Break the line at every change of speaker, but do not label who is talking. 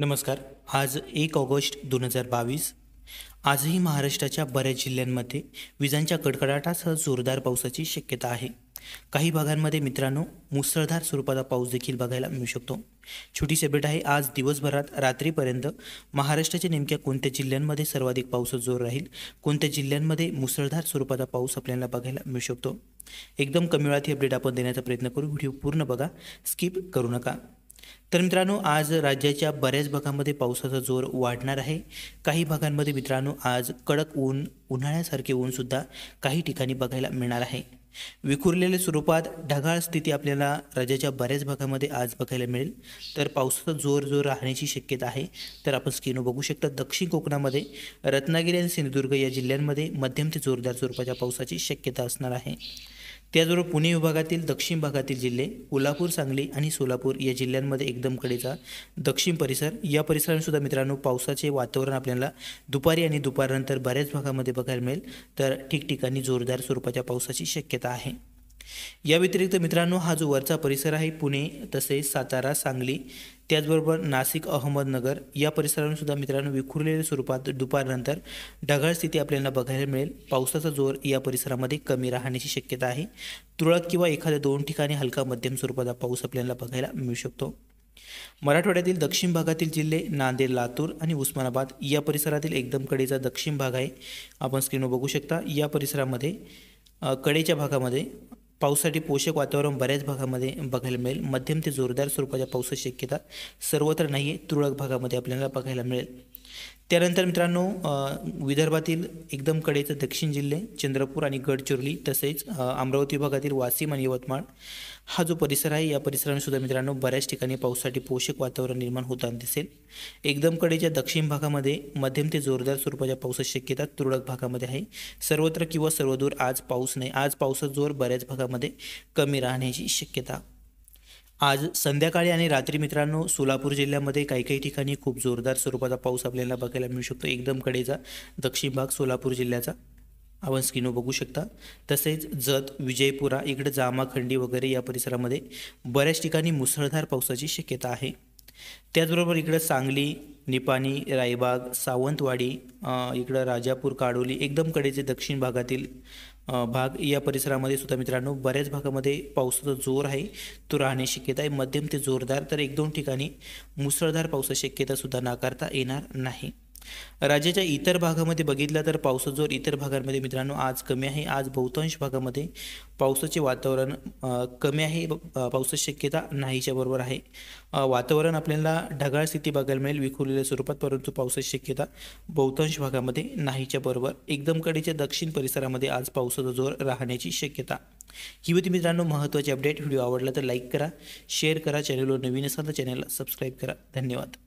नमस्कार आज एक ऑगस्ट दोन हजार बावीस आजही महाराष्ट्राच्या बऱ्याच जिल्ह्यांमध्ये विजांच्या कडकडाटासह जोरदार पावसाची शक्यता आहे काही भागांमध्ये मित्रांनो मुसळधार स्वरूपाचा पाऊस देखील बघायला मिळू शकतो छोटीशी अपडेट आहे आज दिवसभरात रात्रीपर्यंत महाराष्ट्राच्या नेमक्या कोणत्या जिल्ह्यांमध्ये सर्वाधिक पाऊस जोर राहील कोणत्या जिल्ह्यांमध्ये मुसळधार स्वरूपाचा पाऊस आपल्याला बघायला मिळू शकतो एकदम कमी वेळात ही अपडेट आपण देण्याचा प्रयत्न करू व्हिडिओ पूर्ण बघा स्किप करू नका तर मित्रांनो आज राज्याच्या बऱ्याच भागामध्ये पावसाचा जोर वाढणार आहे काही भागांमध्ये मित्रांनो आज कडक ऊन उन्हाळ्यासारखे ऊनसुद्धा काही ठिकाणी बघायला मिळणार आहे विखुरलेल्या स्वरूपात ढगाळ स्थिती आपल्याला राज्याच्या बऱ्याच भागामध्ये आज बघायला मिळेल तर पावसाचा जोर जोर राहण्याची शक्यता आहे तर आपण स्किनो बघू शकता दक्षिण कोकणामध्ये रत्नागिरी आणि सिंधुदुर्ग या जिल्ह्यांमध्ये मध्यम ते जोरदार स्वरूपाच्या पावसाची शक्यता असणार आहे त्याचबरोबर पुणे विभागातील दक्षिण भागातील जिल्हे कोल्हापूर सांगली आणि सोलापूर या जिल्ह्यांमध्ये एकदम कडेचा दक्षिण परिसर या सुद्धा मित्रांनो पावसाचे वातावरण आपल्याला दुपारी आणि दुपारनंतर बऱ्याच भागामध्ये बघायला मिळेल तर ठिकठिकाणी जोरदार स्वरूपाच्या पावसाची शक्यता आहे या व्यतिरिक्त मित्रांनो हा जो वरचा परिसर आहे पुणे तसेच सातारा सांगली त्याचबरोबर नाशिक अहमदनगर या परिसराने सुद्धा मित्रांनो विखुरलेल्या स्वरूपात दुपारनंतर ढगाळ स्थिती आपल्याला बघायला मिळेल पावसाचा जोर या परिसरामध्ये कमी राहण्याची शक्यता आहे तुरळक किंवा एखाद्या दोन ठिकाणी हलका मध्यम स्वरूपाचा पाऊस आपल्याला बघायला मिळू शकतो मराठवाड्यातील दक्षिण भागातील जिल्हे नांदेड लातूर आणि उस्मानाबाद या परिसरातील एकदम कडेचा दक्षिण भाग आहे आपण स्क्रीनवर बघू शकता या परिसरामध्ये कडेच्या भागामध्ये पावसासाठी पोषक वातावरण बऱ्याच भागामध्ये बघायला मिळेल मध्यम ते जोरदार स्वरूपाच्या पावसाची शक्यता सर्वत्र नाही तुरळक भागामध्ये आपल्याला बघायला मिळेल त्यानंतर मित्रांनो विदर्भातील एकदम कडेचं दक्षिण जिल्हे चंद्रपूर आणि गडचिरोली तसेच अमरावती भागातील वाशिम आणि यवतमाळ हा जो परिसर आहे या सुद्धा मित्रांनो बऱ्याच ठिकाणी पावसासाठी पोषक वातावरण निर्माण होताना दिसेल एकदम कडेच्या दक्षिण भागामध्ये मध्यम ते जोरदार स्वरूपाच्या पावसाची शक्यता तुरळक भागामध्ये आहे सर्वत्र किंवा सर्वदूर आज पाऊस नाही आज पावसाचा जोर बऱ्याच भागामध्ये कमी राहण्याची शक्यता आज संध्याकाळी आणि रात्री मित्रांनो सोलापूर जिल्ह्यामध्ये काही काही ठिकाणी खूप जोरदार स्वरूपाचा पाऊस आपल्याला बघायला मिळू शकतो एकदम कडेचा दक्षिण भाग सोलापूर जिल्ह्याचा आपण स्किनो बघू शकता तसेच जत विजयपुरा इकडे जामाखंडी वगैरे या परिसरामध्ये बऱ्याच ठिकाणी मुसळधार पावसाची शक्यता आहे त्याचबरोबर इकडं सांगली निपाणी रायबाग सावंतवाडी इकडं राजापूर काडोली एकदम कडेचे दक्षिण भागातील भाग या परिसरामध्ये सुद्धा मित्रांनो बऱ्याच भागामध्ये पावसाचा जोर आहे तो राहणे शक्यता आहे मध्यम ते जोरदार तर एक दोन ठिकाणी मुसळधार पावसाची सुद्धा नाकारता येणार नाही राज्याच्या इतर भागामध्ये बघितला तर पावसाचा जोर इतर भागांमध्ये मित्रांनो आज कमी आहे आज बहुतांश भागामध्ये पावसाचे वातावरण कमी आहे पावसाची शक्यता नाहीच्या बरोबर आहे वातावरण आपल्याला ढगाळ स्थिती बघायला मिळेल विखुरलेल्या स्वरूपात परंतु पावसाची शक्यता बहुतांश भागामध्ये नाहीच्या बरोबर एकदम कडेच्या दक्षिण परिसरामध्ये आज पावसाचा जोर राहण्याची शक्यता ही होती मित्रांनो महत्त्वाची अपडेट व्हिडिओ आवडला तर लाईक करा शेअर करा चॅनलवर नवीन असाल तर चॅनलला सबस्क्राईब करा धन्यवाद